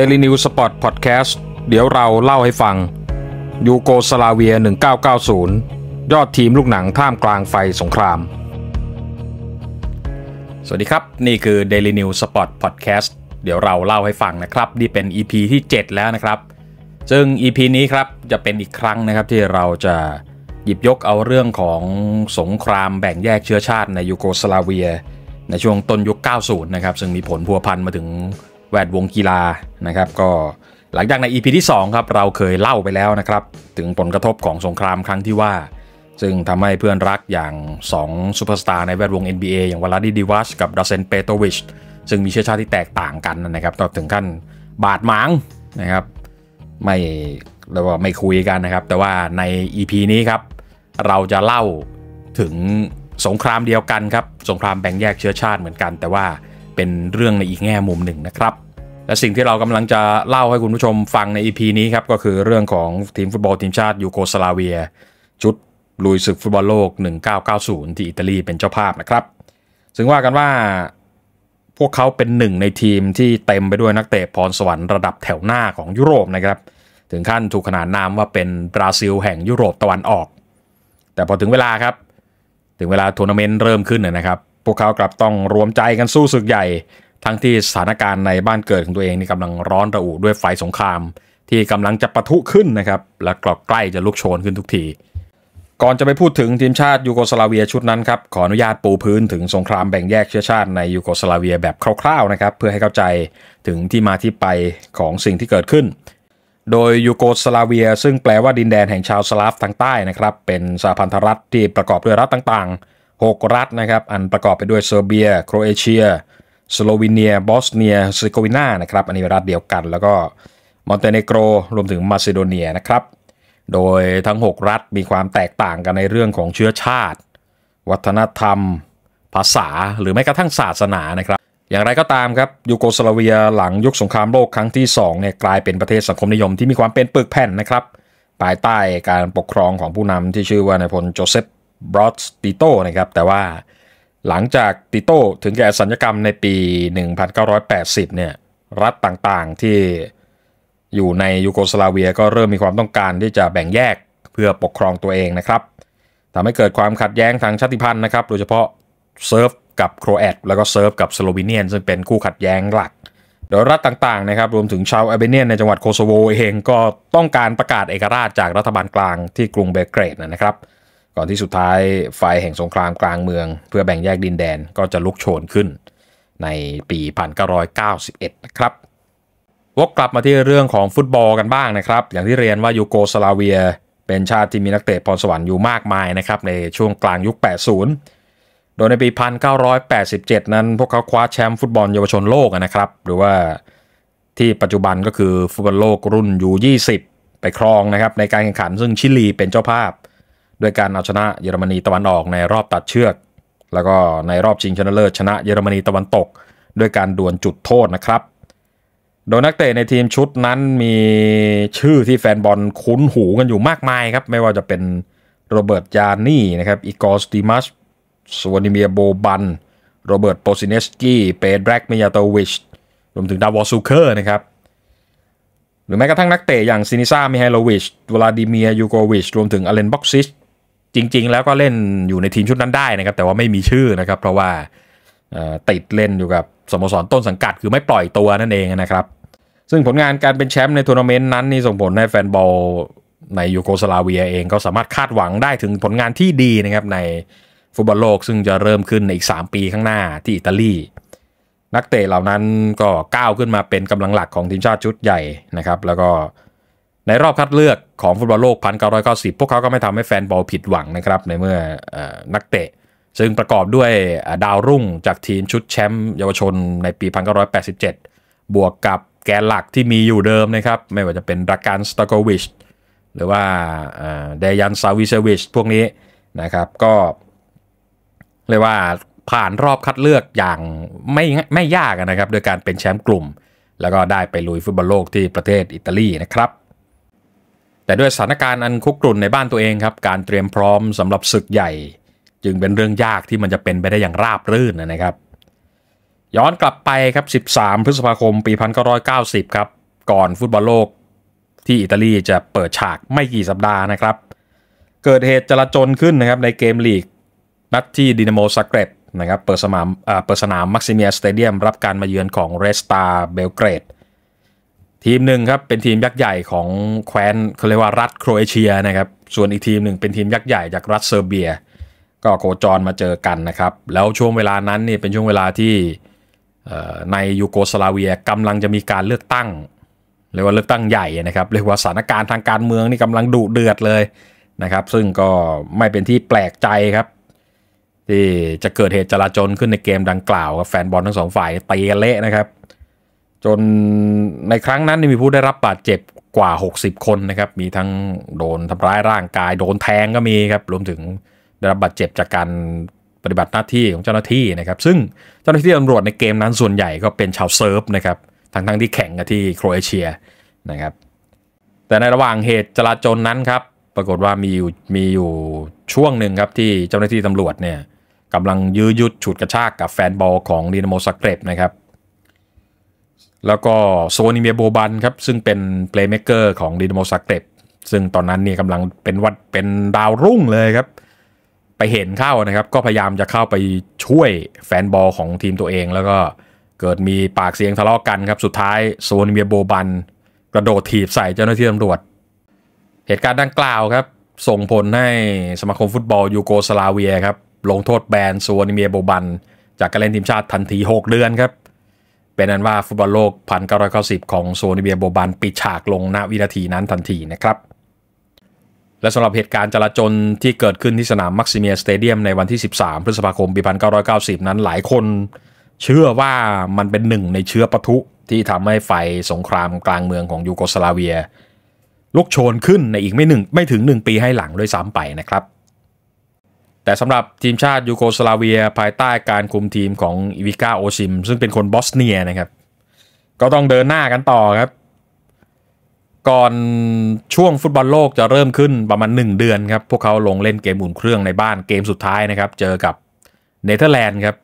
Daily News Spot Podcast เดี๋ยวเราเล่าให้ฟังยูโกสลาเวีย1990 ยอดทีมลูกหนังท่ามกลางไฟสงคราม สวัสดีครับ นี่คือ Daily News Spot Podcast เดี๋ยวเราเล่าให้ฟังนะครับ นี่เป็น EP ที่ 7 แล้วนะครับ ซึ่ง EP นี้ครับ จะเป็นอีกครั้งนะครับที่เราจะหยิบยกเอาเรื่องของสงครามแบ่งแยกเชื้อชาติในยูโกสลาเวีย ในช่วงต้นยุค 90 นะครับ ซึ่งมีผลพัวพันมาถึงแวดวงกีฬา นะครับ ก็หลังจากใน EP ที่2ครับ เราเคยเล่าไปแล้วนะครับ ถึงผลกระทบของสงครามครั้งที่ว่า ซึ่งทำให้เพื่อนรักอย่าง2ซูเปอร์สตาร์ในแวดวง NBA อย่างวลาดิดิวัชกับดาเซนเปโตวิช ซึ่งมีเชื้อชาติที่แตกต่างกันนะครับ ต่อถึงขั้นบาดหมางนะครับ ไม่เราไม่คุยกันนะครับ แต่ว่าใน EP นี้ครับเราจะเล่าถึงสงครามเดียวกันครับ สงครามแบ่งแยกเชื้อชาติเหมือนกัน แต่ว่าเป็นเรื่องในอีกแง่มุมหนึ่งนะครับและสิ่งที่เรากำลังจะเล่าให้คุณผู้ชมฟังใน EP นี้ครับก็คือเรื่องของทีมฟุตบอลทีมชาติ ยูโกสลาเวีย ชุด ลุยศึกฟุตบอลโลก 1990 ที่อิตาลีเป็นเจ้าภาพนะครับซึ่งว่ากันว่าพวกเขาเป็นหนึ่งในทีมที่เต็มไปด้วยนักเตะพรสวรรค์ระดับแถวหน้าของยุโรปนะครับถึงขั้นถูกขนานนามว่าเป็นบราซิลแห่งยุโรปตะวันออก แต่พอถึงเวลาครับถึงเวลาทัวร์นาเมนต์เริ่มขึ้นนะครับพวกเขากลับต้องรวมใจกันสู้ศึกใหญ่ทั้งที่สถานการณ์ในบ้านเกิดของตัวเองนี่กำลังร้อนระอุด้วยไฟสงคราม ที่กำลังจะปะทุขึ้นนะครับและกลอกใกล้จะลุกโชนขึ้นทุกที ก่อนจะไปพูดถึงทีมชาติยูโกสลาเวียชุดนั้นครับขออนุญาตปูพื้นถึงสงครามแบ่งแยกเชื้อชาติในยูโกสลาเวียแบบคร่าวๆนะครับเพื่อให้เข้าใจถึงที่มาที่ไปของสิ่งที่เกิดขึ้น โดยยูโกสลาเวียซึ่งแปลว่าดินแดนแห่งชาวสลาฟทางใต้นะครับเป็นสหพันธรัฐที่ประกอบด้วยรัฐต่างๆ6รัฐนะครับอันประกอบไปด้วยเซอร์เบีย โครเอเชียสโลวีเนีย บอสเนียเซโกวินา นะครับ อันนี้รัฐเดียวกัน แล้วก็มอนเตเนโกร รวมถึงมาซิโดเนีย นะครับ โดยทั้ง 6 รัฐมีความแตกต่างกันในเรื่องของเชื้อชาติ วัฒนธรรม ภาษา หรือแม้กระทั่งศาสนา นะครับ อย่างไรก็ตามครับ ยูโกสลาเวียหลังยุคสงครามโลกครั้งที่2เนี่ยกลายเป็นประเทศสังคมนิยมที่มีความเป็นปึกแผ่นนะครับ ภายใต้การปกครองของผู้นำที่ชื่อว่านายพลโจเซฟ บรอสติโตนะครับ แต่ว่าหลังจากติโต้ถึงแก่สัญญกรรมในปี 1980 เนี่ย รัฐต่างๆที่อยู่ในยูโกสลาเวียก็เริ่มมีความต้องการที่จะแบ่งแยกเพื่อปกครองตัวเองนะครับทำให้เกิดความขัดแย้งทางชาติพันธุ์นะครับ โดยเฉพาะเซิร์ฟกับโครแอตแล้วก็เซิร์ฟกับสโลวีเนียน ซึ่งเป็นคู่ขัดแย้งหลัก โดยรัฐต่างๆนะครับ รวมถึงชาวอเบเนียนในจังหวัดโคโซโวเองก็ต้องการประกาศเอกราชจากรัฐบาลกลางที่กรุงเบลเกรดนะครับก่อนที่สุดท้ายไฟแห่งสงครามกลางเมืองเพื่อแบ่งแยกดินแดนก็จะลุกโชนขึ้นในปี 1991นะครับวกกลับมาที่เรื่องของฟุตบอลกันบ้างนะครับ อย่างที่เรียนว่ายูโกสลาเวียเป็นชาติที่มีนักเตะพรสวรรค์อยู่มากมายนะครับในช่วงกลางยุค 80 โดยในปี 1987 นั้นพวกเขาคว้าแชมป์ฟุตบอลเยาวชนโลกนะครับ หรือว่าที่ปัจจุบันก็คือฟุตบอลโลกรุ่นยู20ไปครองนะครับในการแข่งขันซึ่งชิลีเป็นเจ้าภาพด้วยการเอาชนะเยอรมนีตะวันออกในรอบตัดเชือก แล้วก็ในรอบชิงชนะเลิศชนะเยอรมนีตะวันตก ด้วยการดวลจุดโทษนะครับ โดยนักเตะในทีมชุดนั้นมีชื่อที่แฟนบอลคุ้นหูกันอยู่มากมายครับไม่ว่าจะเป็นโรเบิร์ตยานี่นะครับอีกอสติมัสสวนิเมียโบบันโรเบิร์ตโปซิเนสกี้เปดแบ็กมิยาโตวิชรวมถึงดาวอซูเคอร์นะครับหรือแม้กระทั่งนักเตะอย่างซินิซ่ามิไฮโลวิชวลาดิเมียยูโกวิชรวมถึงอเลนบ็อกซิชจริงๆแล้วก็เล่นอยู่ในทีมชุดนั้นได้นะครับแต่ว่าไม่มีชื่อนะครับ เพราะว่าติดเล่นอยู่กับสโมสรต้นสังกัด คือไม่ปล่อยตัวนั่นเองนะครับ ซึ่งผลงานการเป็นแชมป์ในทัวร์นาเมนต์นั้นนี่ส่งผลให้แฟนบอลในยูโกสลาเวียเองก็สามารถคาดหวังได้ถึงผลงานที่ดีนะครับในฟุตบอลโลก ซึ่งจะเริ่มขึ้นในอีก 3 ปีข้างหน้าที่อิตาลีนักเตะเหล่านั้นก็ก้าวขึ้นมาเป็นกำลังหลักของทีมชาติชุดใหญ่นะครับแล้วก็ในรอบคัดเลือกของฟุตบอลโลก 1990 พวกเขาก็ไม่ทำให้แฟนบอลผิดหวังนะครับในเมื่อนักเตะ ซึ่งประกอบด้วยดาวรุ่งจากทีมชุดแชมป์เยาวชนในปี 1987 บวกกับแกนหลักที่มีอยู่เดิมนะครับ ไม่ว่าจะเป็นรักการสตอกวิช หรือว่าเดยันซาวิเซวิชพวกนี้นะครับก็เรียกว่าผ่านรอบคัดเลือกอย่างไม่ไม่ยากนะครับโดยการเป็นแชมป์กลุ่ม แล้วก็ได้ไปลุยฟุตบอลโลกที่ประเทศอิตาลีนะครับแต่ด้วยสถานการณ์อันคุกรุ่นในบ้านตัวเองครับการเตรียมพร้อมสำหรับศึกใหญ่ จึงเป็นเรื่องยากที่มันจะเป็นไปได้อย่างราบรื่นนะครับ ย้อนกลับไปครับ 13 พฤษภาคมปี 1990ครับก่อนฟุตบอลโลกที่อิตาลีจะเปิดฉากไม่กี่สัปดาห์นะครับ เกิดเหตุจลาจลขึ้นนะครับในเกมลีก นัดที่ดินาโมซาเกร็บนะครับเปิดสนามเปิดสนามมักซิเมียสเตเดียมรับการมาเยือนของเรสตาเบลเกรดทีมหนึ่งครับเป็นทีมยักษ์ใหญ่ของแคว้นเขาเรียกว่ารัฐโครเอเชียนะครับส่วนอีกทีมหนึ่งเป็นทีมยักษ์ใหญ่จากรัฐเซอร์เบีย ก็โคจรมาเจอกันนะครับ แล้วช่วงเวลานั้นนี่เป็นช่วงเวลาที่ในยูโกสลาเวียกำลังจะมีการเลือกตั้งเรียกว่าเลือกตั้งใหญ่นะครับเรียกว่าสถานการณ์ทางการเมืองนี่กำลังดุเดือดเลยนะครับซึ่งก็ไม่เป็นที่แปลกใจครับที่จะเกิดเหตุจลาจลขึ้นในเกมดังกล่าวกับแฟนบอลทั้งสองฝ่ายตีเละนะครับจนในครั้งนั้นมีผู้ได้รับบาดเจ็บกว่า 60 คนนะครับ มีทั้งโดนทำร้ายร่างกายโดนแทงก็มีครับ รวมถึงได้รับบาดเจ็บจากการปฏิบัติหน้าที่ของเจ้าหน้าที่นะครับ ซึ่งเจ้าหน้าที่ตำรวจในเกมนั้นส่วนใหญ่ก็เป็นชาวเซิร์ฟนะครับ ทั้งทั้งที่แข่งกันที่โครเอเชียนะครับ แต่ในระหว่างเหตุจลาจลนั้นครับ ปรากฏว่ามีอยู่มีอยู่ช่วงหนึ่งครับที่เจ้าหน้าที่ตำรวจเนี่ยกำลังยื้อยุดฉุดกระชากกับแฟนบอลของดินาโมสเกรบนะครับแล้วก็โซนิเมียโบบันครับซึ่งเป็นเพลย์เมเกอร์ของดินโมซักเต็บ ซึ่งตอนนั้นนี่กำลังเป็นวัดเป็นดาวรุ่งเลยครับ ไปเห็นเข้านะครับก็พยายามจะเข้าไปช่วยแฟนบอลของทีมตัวเอง แล้วก็เกิดมีปากเสียงทะเลาะกกันครับสุดท้ายโซนิเมียโบบันกระโดดถีบใส่เจ้าหน้าที่ตำรวจ เหตุการณ์ดังกล่าวครับส่งผลให้สมาคมฟุตบอล ยูโกสลาเวียครับลงโทษแบนโซนิเมียโบบันจากการเล่นทีมชาติทันที 6 เดือนครับเป็นนั้นว่าฟุตบอลโลก 1990 ของโซนิเบียโบบานปิดฉากลงณวินาทีนั้นทันทีนะครับ และสำหรับเหตุการณ์จลาจลที่เกิดขึ้นที่สนามมักซิเมียสเตเดียมในวันที่ 13 พฤษภาคมปี 1990 นั้นหลายคนเชื่อว่ามันเป็นหนึ่งในเชื้อปะทุที่ทำให้ไฟสงครามกลางเมืองของยูโกสลาเวียลุกโชนขึ้นในอีกไม่หนึ่งไม่ถึง 1 ปีให้หลังด้วยซ้ำไปนะครับแต่สำหรับทีมชาติยูโกสลาเวียภายใต้การคุมทีมของอีวิก้าโอชิมซึ่งเป็นคนบอสเนียนะครับ ก็ต้องเดินหน้ากันต่อครับ ก่อนช่วงฟุตบอลโลกจะเริ่มขึ้นประมาณ 1 เดือนครับ พวกเขาลงเล่นเกมอุ่นเครื่องในบ้านเกมสุดท้ายนะครับ เจอกับเนเธอร์แลนด์ครับ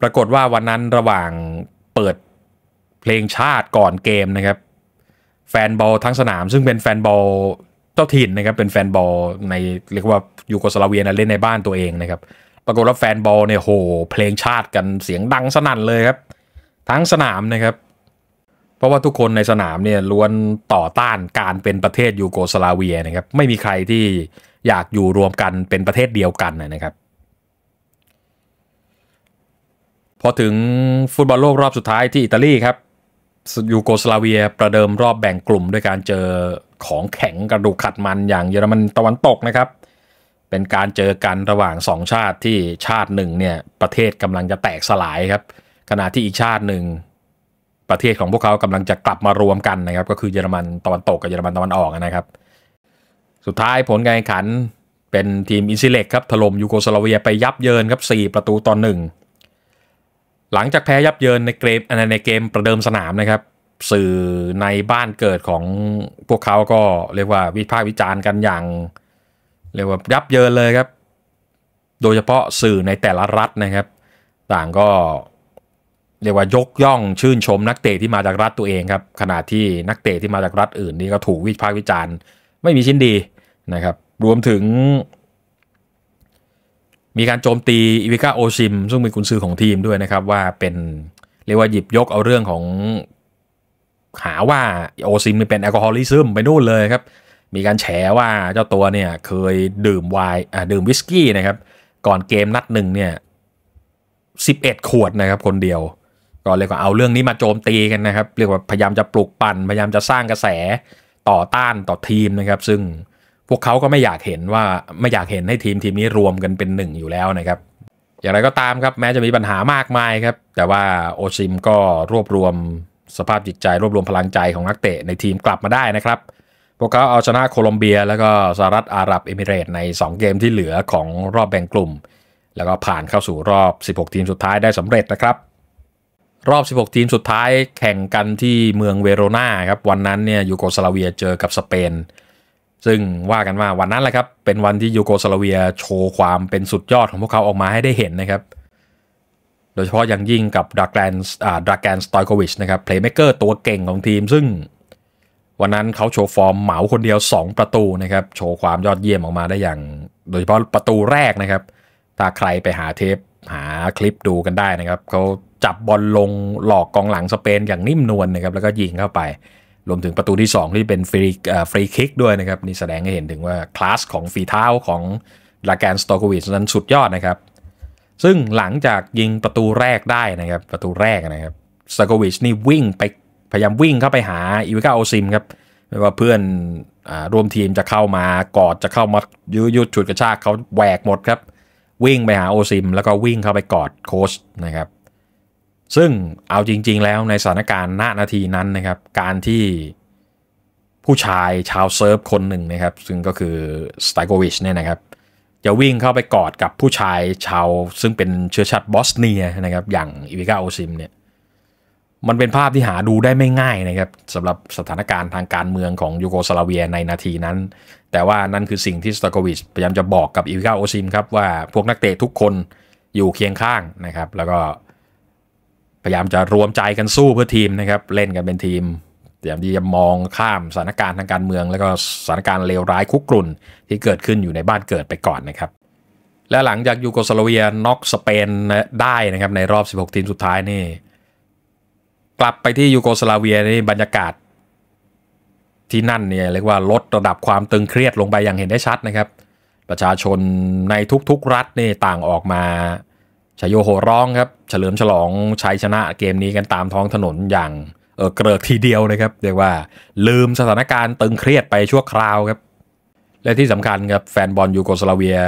ปรากฏว่าวันนั้นระหว่างเปิดเพลงชาติก่อนเกมนะครับ แฟนบอลทั้งสนามซึ่งเป็นแฟนบอลเจ้าถิ่นนะครับเป็นแฟนบอลในเรียกว่ายูโกสลาเวียนะเล่นในบ้านตัวเองนะครับปรากฏว่าแฟนบอลเนี่ยโหเพลงชาติกันเสียงดังสนั่นเลยครับทั้งสนามนะครับ เพราะว่าทุกคนในสนามเนี่ยล้วนต่อต้านการเป็นประเทศยูโกสลาเวียนะครับไม่มีใครที่อยากอยู่รวมกันเป็นประเทศเดียวกันนะครับพอถึงฟุตบอลโลกรอบสุดท้ายที่อิตาลีครับยูโกสลาเวียประเดิมรอบแบ่งกลุ่มด้วยการเจอของแข็งกระดูกขัดมันอย่างเยอรมันตะวันตกนะครับ เป็นการเจอกันระหว่างสองชาติที่ชาติหนึ่งเนี่ยประเทศกำลังจะแตกสลายครับขณะที่อีกชาติหนึ่งประเทศของพวกเขากำลังจะกลับมารวมกันนะครับก็คือเยอรมันตะวันตก กับเยอรมันตะวันออกนะครับ สุดท้ายผลการแข่งขันเป็นทีมอินซิเล็กครับถล่มยูโกสลาเวียไปยับเยินครับ 4 ประตูต่อหนึ่งหลังจากแพ้ยับเยินในเกมในเกมประเดิมสนามนะครับสื่อในบ้านเกิดของพวกเขาก็เรียกว่าวิพากษ์วิจารณ์กันอย่าง เรียกว่ายับเยินเลยครับ โดยเฉพาะสื่อในแต่ละรัฐนะครับ ต่างก็ เรียกว่ายกย่องชื่นชมนักเตะที่มาจากรัฐตัวเองครับขณะที่นักเตะที่มาจากรัฐอื่นนี่ก็ถูกวิพากษ์วิจารณ์ ไม่มีชิ้นดีนะครับ รวมถึง มีการโจมตีอีวิก้าโอชิม ซึ่งเป็นกุนซือของทีมด้วยนะครับว่าเป็นเรียกว่าหยิบยกเอาเรื่องของหาว่าโอซิมเป็นแอลกอฮอลิซึมไปนู่นเลยครับ มีการแฉว่าเจ้าตัวเนี่ยเคยดื่มไวน์ดื่มวิสกี้นะครับก่อนเกมนัดหนึ่งเนี่ยสิบเอ็ดขวดนะครับ คนเดียว ก็เลยก็เอาเรื่องนี้มาโจมตีกันนะครับเรียกว่าพยายามจะปลุกปั่นพยายามจะสร้างกระแสต่อต้านต่อทีมนะครับ ซึ่งพวกเขาก็ไม่อยากเห็นว่าไม่อยากเห็นให้ทีมทีมนี้รวมกันเป็นหนึ่งอยู่แล้วนะครับ อย่างไรก็ตามครับแม้จะมีปัญหามากมายครับแต่ว่าโอซิมก็รวบรวมสภาพจิตใจรวบรวมพลังใจของนักเตะในทีมกลับมาได้นะครับ พวกเขาเอาชนะโคลอมเบียแล้วก็สหรัฐอาหรับเอมิเรต ใน 2 เกมที่เหลือของรอบแบ่งกลุ่ม แล้วก็ผ่านเข้าสู่รอบ 16 ทีมสุดท้ายได้สำเร็จนะครับ รอบ 16 ทีมสุดท้ายแข่งกันที่เมืองเวโรนาครับ วันนั้นเนี่ยยูโกสลาเวียเจอกับสเปน ซึ่งว่ากันว่าวันนั้นแหละครับเป็นวันที่ยูโกสลาเวียโชว์ความเป็นสุดยอดของพวกเขาออกมาให้ได้เห็นนะครับเดยเฉพาะอย่างยิ่งกับดากแกนดาแกนสตอยโควิชนะครับเพลย์เมเกอร์ตัวเก่งของทีม ซึ่งวันนั้นเขาโชว์ฟอร์มเหมาคนเดียว 2 ประตูนะครับโชว์ความยอดเยี่ยมออกมาได้อย่าง โดยเฉพาะประตูแรกนะครับถ้าใครไปหาเทปหาคลิปดูกันได้นะครับเขาจับบอลลงหลอกกองหลังสเปนอย่างนิ่มนวลนนะครับแล้วก็ยิงเข้าไป รวมถึงประตูที่ 2 ที่เป็นฟรีฟรีคิกด้วยนะครับนี่แสดงให้เห็นถึงว่าคลาสของฝีเท้าของลาแกนสอตโควิชนั้นสุดยอดนะครับซึ่งหลังจากยิงประตูแรกได้นะครับประตูแรกนะครับสโกวิชนี่วิ่งไปพยายามวิ่งเข้าไปหา อีวิกาโอซิมครับไม่ว่าเพื่อนอร่วมทีมจะเข้ามา กอดจะเข้ามายุยุดฉุดกระชากเขาแหวกหมดครับวิ่งไปหาโอซิม แล้วก็วิ่งเข้าไปกอดโค้ชนะครับซึ่งเอาจริงๆ แล้วในสถานการณ์ณนาทีนั้นนะครับ การที่ผู้ชายชาวเซิร์ฟคนหนึ่งนะครับ ซึ่งก็คือสไตโกวิชเนี่ยนะครับจะวิ่งเข้าไปกอดกับผู้ชายชาว ซึ่งเป็นเชื้อชาติบอสเนียนะครับอย่างอีวิกาโอซิมเนี่ยมันเป็นภาพที่หาดูได้ไม่ง่ายนะครับสำหรับสถานการณ์ทางการเมืองของยูโกสลาเวียในนาทีนั้น แต่ว่านั่นคือสิ่งที่สตอกวิชพยายามจะบอกกับอีวิกาโอซิมครับว่าพวกนักเตะทุกคนอยู่เคียงข้างนะครับแล้วก็พยายามจะรวมใจกันสู้เพื่อทีมนะครับเล่นกันเป็นทีมยายามที่จะมองข้ามสถานการณ์ทางการเมือง และก็สถานการณ์เลวร้ายคุกรุ่นที่เกิดขึ้นอยู่ในบ้านเกิดไปก่อนนะครับ และหลังจากยูโกสลาเวียน็อกสเปนได้นะครับในรอบ 16 ทีมสุดท้ายนี่กลับไปที่ยูโกสลาเวียนี่บรรยากาศที่นั่นเนี่ยเรียกว่าลดระดับความตึงเครียดลงไปอย่างเห็นได้ชัดนะครับ ประชาชนในทุกๆ รัฐนี่ต่างออกมาชโยโหร้องครับเฉลิมฉลองชัยชนะเกมนี้กันตามท้องถนนอย่างเกลิกทีเดียวนะครับเรียกว่าลืมสถานการณ์ตึงเครียดไปชั่วคราวครับและที่สำคัญครับแฟนบอลยูโกสลาเวีย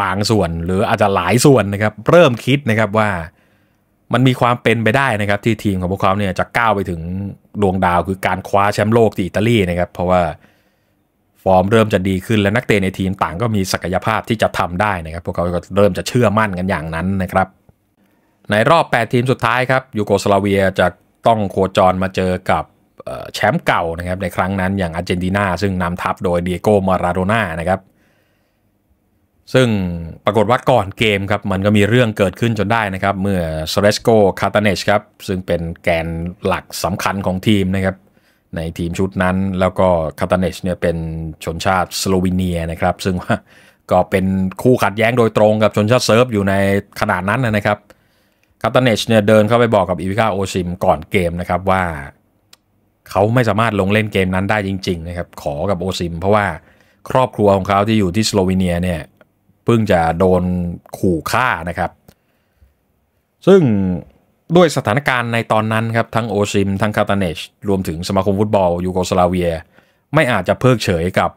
บางส่วน หรืออาจจะหลายส่วนนะครับเริ่มคิดนะครับว่ามันมีความเป็นไปได้นะครับ ที่ทีมของพวกเขาเนี่ยจะก้าวไปถึงดวงดาวคือการคว้าแชมป์โลกที่อิตาลีนะครับเพราะว่าฟอร์มเริ่มจะดีขึ้นและนักเตะในทีมต่างก็มีศักยภาพที่จะทำได้นะครับ พวกเขาก็เริ่มจะเชื่อมั่นกันอย่างนั้นนะครับ ในรอบ8ทีมสุดท้ายครับยูโกสลาเวียจะต้องโคจรมาเจอกับแชมป์เก่านะครับ ในครั้งนั้นอย่างอาร์เจนตินาซึ่งนำทัพโดยเดียโกมาราโดน่านะครับซึ่งปรากฏว่าก่อนเกมครับมันก็มีเรื่องเกิดขึ้นจนได้นะครับเมื่อเซเรสโก คาตาเนชครับซึ่งเป็นแกนหลักสำคัญของทีมนะครับ ในทีมชุดนั้น แล้วก็คาตาเนชเนี่ยเป็นชนชาติสโลวีเนียนะครับซึ่งก็เป็นคู่ขัดแย้งโดยตรงกับชนชาติเซิร์ฟอยู่ในขนาดนั้นนะครับคาตาเนชเนี่ยเดินเข้าไปบอกกับอีวิคาโอชิมก่อนเกมนะครับว่าเขาไม่สามารถลงเล่นเกมนั้นได้จริงๆนะครับขอกับโอซิมเพราะว่าครอบครัวของเขาที่อยู่ที่สโลวีเนียเนี่ยเพิ่งจะโดนขู่ฆ่านะครับซึ่งด้วยสถานการณ์ในตอนนั้นครับทั้งโอซิมทั้งคาตาเนชรวมถึงสมาคมฟุตบอลยูโกสลาเวีย ไม่อาจจะเพิกเฉยกับ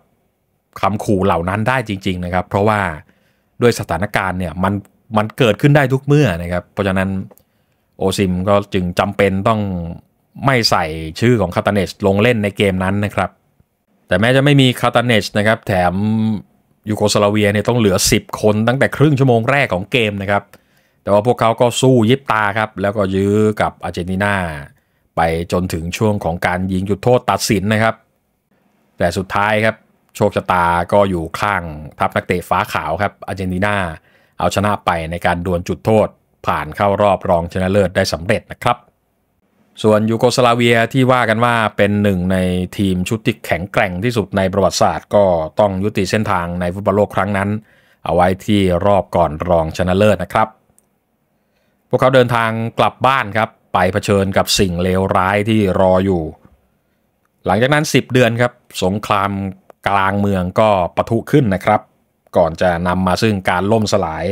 คำขู่เหล่านั้นได้จริงๆนะครับเพราะว่าด้วยสถานการณ์เนี่ยมันมันเกิดขึ้นได้ทุกเมื่อนะครับ เพราะฉะนั้นโอซิมก็จึงจำเป็นต้องไม่ใส่ชื่อของคาตาเนชลงเล่นในเกมนั้นนะครับ แต่แม้จะไม่มีคาตาเนชนะครับแถมยูโกสลาเวียเนี่ยต้องเหลือ 10 คนตั้งแต่ครึ่งชั่วโมงแรกของเกมนะครับ แต่ว่าพวกเขาก็สู้ยิบตาครับแล้วก็ยื้อกับอาร์เจนตินาไปจนถึงช่วงของการยิงจุดโทษตัดสินนะครับ แต่สุดท้ายครับโชคชะตาก็อยู่ข้าง ทัพนักเตะฟ้าขาวครับอาร์เจนตินาเอาชนะไปในการดวลจุดโทษ ผ่านเข้ารอบรองชนะเลิศได้สำเร็จนะครับ ส่วนยูโกสลาเวียที่ว่ากันว่าเป็นหนึ่งในทีมชุดที่แข็งแกร่งที่สุดในประวัติศาสตร์ก็ต้องยุติเส้นทางในฟุตบอลโลกครั้งนั้น เอาไว้ที่รอบก่อนรองชนะเลิศนะครับ พวกเขาเดินทางกลับบ้านครับ ไปเผชิญกับสิ่งเลวร้ายที่รออยู่ หลังจากนั้น 10 เดือนครับสงครามกลางเมืองก็ปะทุขึ้นนะครับก่อนจะนำมาซึ่งการล่มสลาย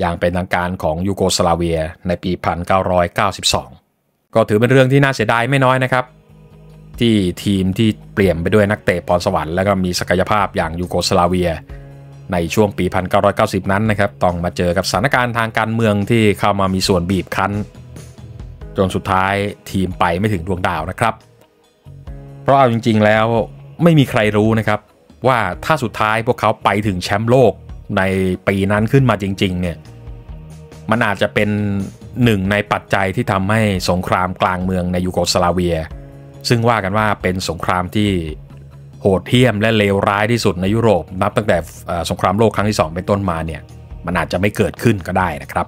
อย่างเป็นทางการของยูโกสลาเวีย ในปี 1992 ก็ถือเป็นเรื่องที่น่าเสียดายไม่น้อยนะครับ ที่ทีมที่เปลี่ยนไปด้วยนักเตะพรสวรรค์และก็มีศักยภาพอย่างยูโกสลาเวียในช่วงปี 1990 นั้นนะครับ ต้องมาเจอกับสถานการณ์ทางการเมืองที่เข้ามามีส่วนบีบคั้น จนสุดท้ายทีมไปไม่ถึงดวงดาวนะครับ เพราะเอาจริงๆแล้วไม่มีใครรู้นะครับว่าถ้าสุดท้ายพวกเขาไปถึงแชมป์โลกในปีนั้นขึ้นมาจริงๆเนี่ยมันอาจจะเป็นหนึ่งในปัจจัยที่ทำให้สงครามกลางเมืองในยูโกสลาเวีย ซึ่งว่ากันว่าเป็นสงครามที่โหดเหี้ยมและเลวร้ายที่สุดในยุโรป นับตั้งแต่สงครามโลกครั้งที่2เป็นต้นมาเนี่ยมันอาจจะไม่เกิดขึ้นก็ได้นะครับ